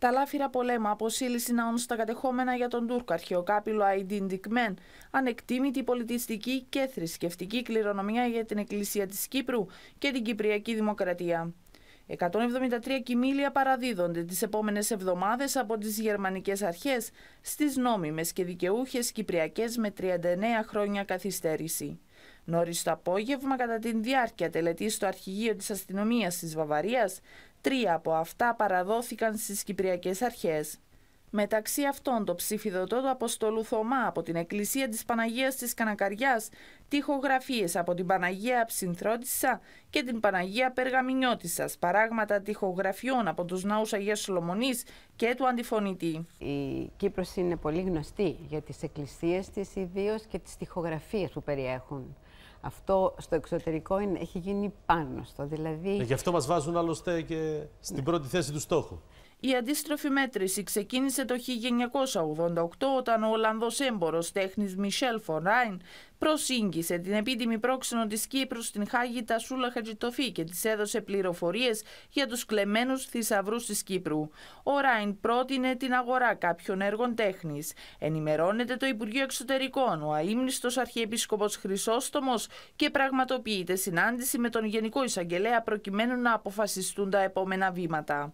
Τα λάφυρα πολέμα αποσύλληση ναών στα κατεχόμενα για τον Τούρκο αρχαιοκάπηλο Αϊντίν Τικμέν, ανεκτήμητη πολιτιστική και θρησκευτική κληρονομιά για την Εκκλησία της Κύπρου και την Κυπριακή Δημοκρατία. 173 κοιμήλια παραδίδονται τις επόμενες εβδομάδες από τις γερμανικές αρχές στις νόμιμες και δικαιούχες Κυπριακές με 39 χρόνια καθυστέρηση. Νωρίς το απόγευμα, κατά την διάρκεια τελετής στο αρχηγείο της αστυνομίας της Βαβαρίας, Τρία από αυτά παραδόθηκαν στις Κυπριακές Αρχές. Μεταξύ αυτών το ψηφιδωτό του Αποστολού Θωμά από την Εκκλησία της Παναγίας της Κανακαριάς, τυχογραφίες από την Παναγία Ψινθρότισσα και την Παναγία Περγαμινιώτισσας, παράγματα τυχογραφιών από τους ναούς Αγίας Σολομονής και του Αντιφωνητή. Η Κύπρος είναι πολύ γνωστή για τις εκκλησίες της ιδίως και τις τυχογραφίες που περιέχουν. Αυτό στο εξωτερικό είναι, έχει γίνει πάνω στο. Δηλαδή... Ε, γι' αυτό μας βάζουν άλλωστε και στην ναι. πρώτη θέση του στόχου. Η αντίστροφη μέτρηση ξεκίνησε το 1988 όταν ο Ολλανδός έμπορος τέχνης Μισελ Φοράιν προσήγγισε την επίτιμη πρόξενο της Κύπρου στην Χάγη Τασούλα Χατζητοφή και της έδωσε πληροφορίες για τους κλεμμένους θησαυρούς της Κύπρου. Ο Ράιν πρότεινε την αγορά κάποιων έργων τέχνης. Ενημερώνεται το Υπουργείο Εξωτερικών, ο αείμνηστος Αρχιεπίσκοπος Χρυσόστομος και πραγματοποιείται συνάντηση με τον Γενικό Εισαγγελέα προκειμένου να αποφασιστούν τα επόμενα βήματα.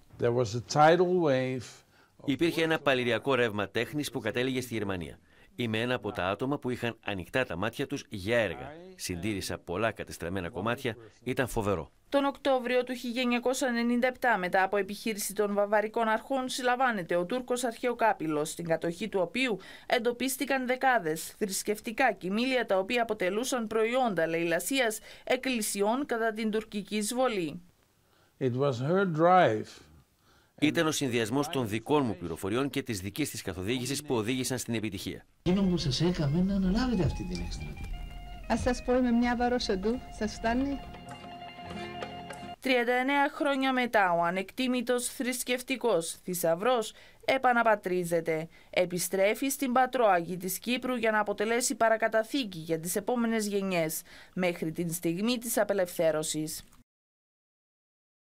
Υπήρχε ένα παλιριακό ρεύμα τέχνης που κατέληγε στη Γερμανία. Είμαι ένα από τα άτομα που είχαν ανοιχτά τα μάτια τους για έργα. Συντήρησα πολλά κατεστραμμένα κομμάτια, ήταν φοβερό. Τον Οκτώβριο του 1997, μετά από επιχείρηση των βαβαρικών αρχών, συλλαμβάνεται ο Τούρκος αρχαιοκάπηλος, στην κατοχή του οποίου εντοπίστηκαν δεκάδες θρησκευτικά κοιμήλια τα οποία αποτελούσαν προϊόντα λαϊλασίας εκκλησιών κατά την τουρκική εισβολή. It was her drive. Ήταν ο συνδυασμός των δικών μου πληροφοριών και της δικής της καθοδήγησης που οδήγησαν στην επιτυχία. Εκείνο που σας έκαμε να αναλάβετε αυτή την έξτρα. Ας σας πω με μια βαροσοντού, σας φτάνει. 39 χρόνια μετά ο ανεκτήμητος θρησκευτικός θησαυρός επαναπατρίζεται. Επιστρέφει στην πατρόαγη της Κύπρου για να αποτελέσει παρακαταθήκη για τις επόμενες γενιές μέχρι την στιγμή της απελευθέρωσης.